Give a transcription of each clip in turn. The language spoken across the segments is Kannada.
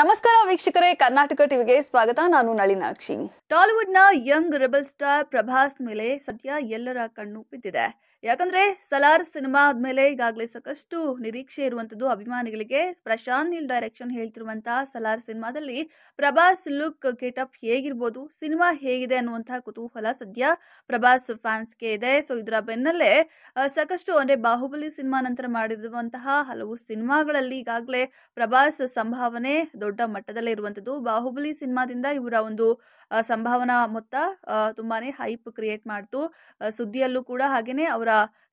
ನಮಸ್ಕಾರ ವೀಕ್ಷಕರೇ ಕರ್ನಾಟಕ ಟಿವಿಗೆ ಸ್ವಾಗತ ನಾನು ನಳಿನಾಕ್ಷಿ ಟಾಲಿವುಡ್ ನ ಯಂಗ್ ರೆಬಲ್ ಸ್ಟಾರ್ ಪ್ರಭಾಸ್ ಮೇಲೆ ಸದ್ಯ ಎಲ್ಲರ ಕಣ್ಣು ಬಿದ್ದಿದೆ ಯಾಕಂದ್ರೆ ಸಲಾರ್ ಸಿನಿಮಾ ಆದ್ಮೇಲೆ ಈಗಾಗಲೇ ಸಾಕಷ್ಟು ನಿರೀಕ್ಷೆ ಇರುವಂತದ್ದು ಅಭಿಮಾನಿಗಳಿಗೆ ಪ್ರಶಾಂತ್ ನೀಲ್ ಡೈರೆಕ್ಷನ್ ಹೇಳ್ತಿರುವಂತಹ ಸಲಾರ್ ಸಿನಿಮಾದಲ್ಲಿ ಪ್ರಭಾಸ್ ಲುಕ್ ಅಪ್ ಹೇಗಿರ್ಬೋದು ಸಿನಿಮಾ ಹೇಗಿದೆ ಅನ್ನುವಂತಹ ಕುತೂಹಲ ಸದ್ಯ ಪ್ರಭಾಸ್ ಫ್ಯಾನ್ಸ್ಗೆ ಇದೆ ಸೊ ಇದರ ಬೆನ್ನಲ್ಲೇ ಸಾಕಷ್ಟು ಅಂದ್ರೆ ಬಾಹುಬಲಿ ಸಿನಿಮಾ ನಂತರ ಮಾಡಿರುವಂತಹ ಹಲವು ಸಿನಿಮಾಗಳಲ್ಲಿ ಈಗಾಗಲೇ ಪ್ರಭಾಸ್ ಸಂಭಾವನೆ ದೊಡ್ಡ ಮಟ್ಟದಲ್ಲೇ ಇರುವಂಥದ್ದು ಬಾಹುಬಲಿ ಸಿನಿಮಾದಿಂದ ಇವರ ಒಂದು ಸಂಭಾವನಾ ಮೊತ್ತ ತುಂಬಾ ಹೈಪ್ ಕ್ರಿಯೇಟ್ ಮಾಡ್ತು ಸುದ್ದಿಯಲ್ಲೂ ಕೂಡ ಹಾಗೆಯೇ ಅವರ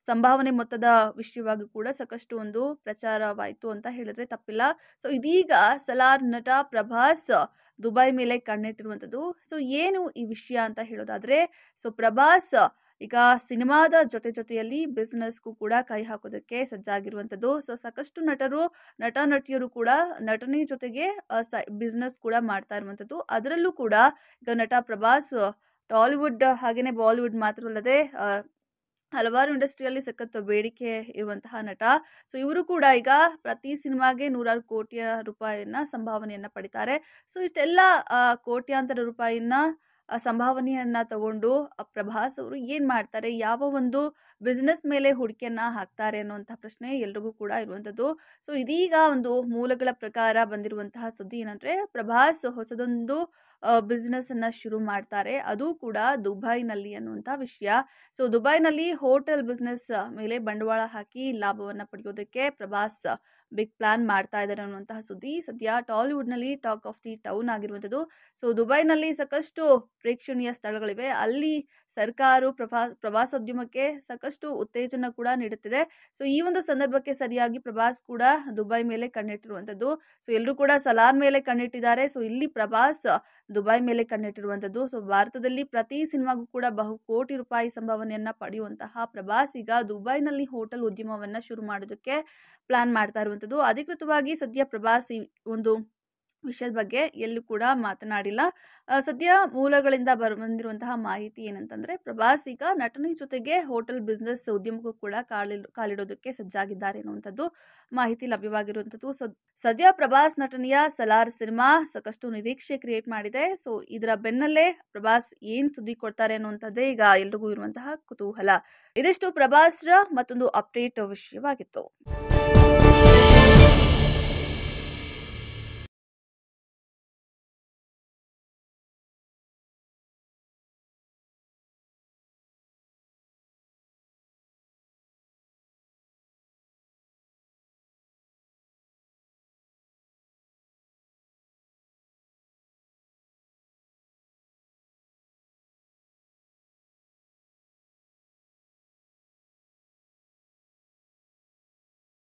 ಸಂಭಾವನೆ ಮೊತ್ತದ ವಿಷಯವಾಗಿ ಕೂಡ ಸಾಕಷ್ಟು ಒಂದು ಪ್ರಚಾರವಾಯಿತು ಅಂತ ಹೇಳಿದ್ರೆ ತಪ್ಪಿಲ್ಲ ಸೊ ಇದೀಗ ಸಲಾರ್ ನಟ ಪ್ರಭಾಸ್ ದುಬೈ ಮೇಲೆ ಕಣ್ಣಿಟ್ಟಿರುವಂಥದ್ದು ಸೊ ಏನು ಈ ವಿಷಯ ಅಂತ ಹೇಳೋದಾದರೆ ಸೊ ಪ್ರಭಾಸ್ ಈಗ ಸಿನಿಮಾದ ಜೊತೆ ಜೊತೆಯಲ್ಲಿ ಬಿಸ್ನೆಸ್ಗೂ ಕೂಡ ಕೈ ಹಾಕೋದಕ್ಕೆ ಸಜ್ಜಾಗಿರುವಂಥದ್ದು ಸೊ ಸಾಕಷ್ಟು ನಟರು ನಟ ನಟಿಯರು ಕೂಡ ನಟನೆ ಜೊತೆಗೆ ಬಿಸ್ನೆಸ್ ಕೂಡ ಮಾಡ್ತಾ ಇರುವಂಥದ್ದು ಅದರಲ್ಲೂ ಕೂಡ ಈಗ ನಟ ಪ್ರಭಾಸ್ ಟಾಲಿವುಡ್ ಹಾಗೆಯೇ ಬಾಲಿವುಡ್ ಮಾತ್ರವಲ್ಲದೆ ಹಲವಾರು ಇಂಡಸ್ಟ್ರಿಯಲ್ಲಿ ಸಖತ್ ಬೇಡಿಕೆ ಇರುವಂತಹ ನಟ ಸೊ ಇವರು ಕೂಡ ಈಗ ಪ್ರತಿ ಸಿನಿಮಾಗೆ ನೂರಾರು ಕೋಟಿಯ ರೂಪಾಯಿಯನ್ನ ಸಂಭಾವನೆಯನ್ನು ಪಡಿತಾರೆ ಸೊ ಇಷ್ಟೆಲ್ಲ ಕೋಟ್ಯಾಂತರ ರೂಪಾಯಿಯನ್ನ ಸಂಭಾವನೆಯನ್ನು ತಗೊಂಡು ಪ್ರಭಾಸ್ ಅವರು ಏನು ಮಾಡ್ತಾರೆ ಯಾವ ಒಂದು ಬಿಸ್ನೆಸ್ ಮೇಲೆ ಹೂಡಿಕೆಯನ್ನು ಹಾಕ್ತಾರೆ ಅನ್ನುವಂಥ ಪ್ರಶ್ನೆ ಎಲ್ರಿಗೂ ಕೂಡ ಇರುವಂಥದ್ದು ಸೊ ಇದೀಗ ಒಂದು ಮೂಲಗಳ ಪ್ರಕಾರ ಬಂದಿರುವಂತಹ ಸುದ್ದಿ ಏನಂದರೆ ಪ್ರಭಾಸ್ ಹೊಸದೊಂದು ಬಿಸ್ನೆಸ್ಸನ್ನು ಶುರು ಮಾಡ್ತಾರೆ ಅದು ಕೂಡ ದುಬೈನಲ್ಲಿ ಅನ್ನುವಂಥ ವಿಷಯ ಸೊ ದುಬೈನಲ್ಲಿ ಹೋಟೆಲ್ ಬಿಸ್ನೆಸ್ ಮೇಲೆ ಬಂಡವಾಳ ಹಾಕಿ ಲಾಭವನ್ನು ಪಡೆಯೋದಕ್ಕೆ ಪ್ರಭಾಸ್ ಬಿಗ್ ಪ್ಲಾನ್ ಮಾಡ್ತಾ ಇದ್ದಾರೆ ಅನ್ನುವಂತಹ ಸುದ್ದಿ ಸದ್ಯ ಟಾಲಿವುಡ್ನಲ್ಲಿ ಟಾಕ್ ಆಫ್ ದಿ ಟೌನ್ ಆಗಿರುವಂಥದ್ದು ಸೊ ದುಬೈನಲ್ಲಿ ಸಾಕಷ್ಟು ಪ್ರೇಕ್ಷಣೀಯ ಸ್ಥಳಗಳಿವೆ ಅಲ್ಲಿ ಸರ್ಕಾರವು ಪ್ರಭಾ ಪ್ರವಾಸೋದ್ಯಮಕ್ಕೆ ಸಾಕಷ್ಟು ಉತ್ತೇಜನ ಕೂಡ ನೀಡುತ್ತಿದೆ ಸೊ ಈ ಒಂದು ಸಂದರ್ಭಕ್ಕೆ ಸರಿಯಾಗಿ ಪ್ರಭಾಸ್ ಕೂಡ ದುಬೈ ಮೇಲೆ ಕಣ್ಣಿಟ್ಟಿರುವಂಥದ್ದು ಸೊ ಎಲ್ಲರೂ ಕೂಡ ಸಲಾರ್ ಮೇಲೆ ಕಣ್ಣಿಟ್ಟಿದ್ದಾರೆ ಸೊ ಇಲ್ಲಿ ಪ್ರಭಾಸ್ ದುಬೈ ಮೇಲೆ ಕಣ್ಣಿಟ್ಟಿರುವಂಥದ್ದು ಸೊ ಭಾರತದಲ್ಲಿ ಪ್ರತಿ ಸಿನಿಮಾಗೂ ಕೂಡ ಬಹು ಕೋಟಿ ರೂಪಾಯಿ ಸಂಭಾವನೆಯನ್ನು ಪಡೆಯುವಂತಹ ಪ್ರಭಾಸ್ ಈಗ ದುಬೈನಲ್ಲಿ ಹೋಟೆಲ್ ಉದ್ಯಮವನ್ನು ಶುರು ಮಾಡೋದಕ್ಕೆ ಪ್ಲಾನ್ ಮಾಡ್ತಾ ಇರುವಂಥದ್ದು ಅಧಿಕೃತವಾಗಿ ಸದ್ಯ ಪ್ರಭಾಸ್ ಒಂದು ವಿಷಯದ ಬಗ್ಗೆ ಎಲ್ಲೂ ಕೂಡ ಮಾತನಾಡಿಲ್ಲ ಸದ್ಯ ಮೂಲಗಳಿಂದ ಬರ ಬಂದಿರುವಂತಹ ಮಾಹಿತಿ ಏನಂತಂದರೆ ಈಗ ನಟನೆ ಜೊತೆಗೆ ಹೋಟೆಲ್ ಬಿಸ್ನೆಸ್ ಉದ್ಯಮಕ್ಕೂ ಕೂಡ ಕಾಲಿಲ್ ಕಾಲಿಡೋದಕ್ಕೆ ಸಜ್ಜಾಗಿದ್ದಾರೆ ಅನ್ನುವಂಥದ್ದು ಮಾಹಿತಿ ಲಭ್ಯವಾಗಿರುವಂಥದ್ದು ಸದ್ಯ ಪ್ರಭಾಸ್ ನಟನೆಯ ಸಲಾರ್ ಸಿನಿಮಾ ಸಾಕಷ್ಟು ನಿರೀಕ್ಷೆ ಕ್ರಿಯೇಟ್ ಮಾಡಿದೆ ಸೊ ಇದರ ಬೆನ್ನಲ್ಲೇ ಪ್ರಭಾಸ್ ಏನ್ ಸುದ್ದಿ ಕೊಡ್ತಾರೆ ಅನ್ನುವಂಥದ್ದೇ ಈಗ ಎಲ್ರಿಗೂ ಇರುವಂತಹ ಕುತೂಹಲ ಇದಿಷ್ಟು ಪ್ರಭಾಸ್ರ ಮತ್ತೊಂದು ಅಪ್ಡೇಟ್ ವಿಷಯವಾಗಿತ್ತು